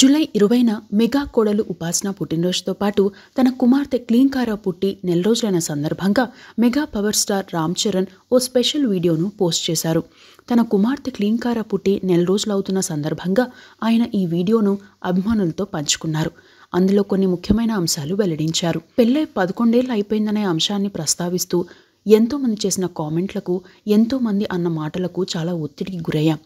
July ఇరవైన mega కోడలు ఉపాసన పుట్టినరోజుతో పాటు తన కుమార్తె క్లీంకారా పుట్టి నెల రోజులైన సందర్భంగా mega power star Ram Charan ఓ స్పెషల్ వీడియోను పోస్ట్ చేశారు తన కుమార్తె క్లీంకారా పుట్టి నెల రోజులవుతున్న సందర్భంగా ఆయన ఈ వీడియోను అభిమానులతో పంచుకున్నారు అందులో కొన్ని ముఖ్యమైన అంశాలు వెల్లడించారు పెళ్ళై పదకొండేళ్ళు అయిపోయిందనే అంశాన్ని ప్రస్తావిస్తూ ఎంతోమంది చేసిన కామెంట్లకు ఎంతోమంది అన్న మాటలకు చాలా ఒత్తిడికి గురయ్యాం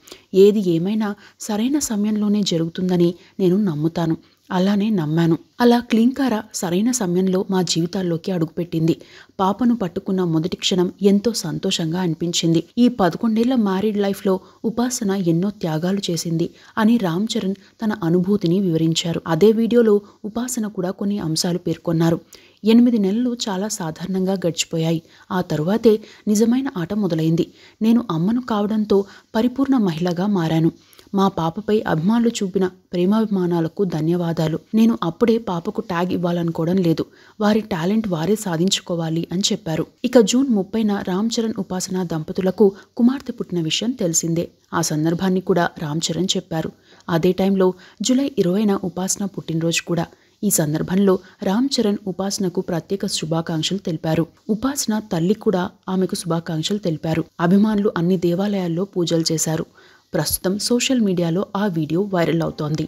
ఏది ఏమైనా సరైన సమయంలోనే జరుగుతుందని నేను నమ్ముతాను అలానే నమ్మాను అలా క్లింకార సరైన సమయంలో మా జీవితాల్లోకి అడుగుపెట్టింది పాపను పట్టుకున్న మొదటి క్షణం ఎంతో సంతోషంగా అనిపించింది ఈ పదకొండేళ్ల మ్యారీడ్ లైఫ్లో ఉపాసన ఎన్నో త్యాగాలు చేసింది అని రామ్ చరణ్ తన అనుభూతిని వివరించారు అదే వీడియోలో ఉపాసన కూడా కొన్ని అంశాలు పేర్కొన్నారు ఎనిమిది నెలలు చాలా సాధారణంగా గడిచిపోయాయి ఆ తరువాతే నిజమైన ఆట మొదలైంది నేను అమ్మను కావడంతో పరిపూర్ణ మహిళగా మారాను మా పాపపై అభిమానులు చూపిన ప్రేమాభిమానాలకు ధన్యవాదాలు నేను అప్పుడే పాపకు ట్యాగ్ ఇవ్వాలనుకోవడం లేదు వారి టాలెంట్ వారే సాధించుకోవాలి అని చెప్పారు ఇక జూన్ ముప్పైన రామ్ చరణ్ ఉపాసన దంపతులకు కుమార్తె పుట్టిన విషయం తెలిసిందే ఆ సందర్భాన్ని కూడా రామ్ చరణ్ చెప్పారు అదే టైంలో జూలై ఇరవైన ఉపాసన పుట్టినరోజు కూడా ఈ సందర్భంలో రామ్ చరణ్ ఉపాసనకు ప్రత్యేక శుభాకాంక్షలు తెలిపారు ఉపాసన తల్లి కూడా ఆమెకు శుభాకాంక్షలు తెలిపారు అభిమానులు అన్ని దేవాలయాల్లో పూజలు చేశారు ప్రస్తుతం సోషల్ మీడియాలో ఆ వీడియో వైరల్ అవుతోంది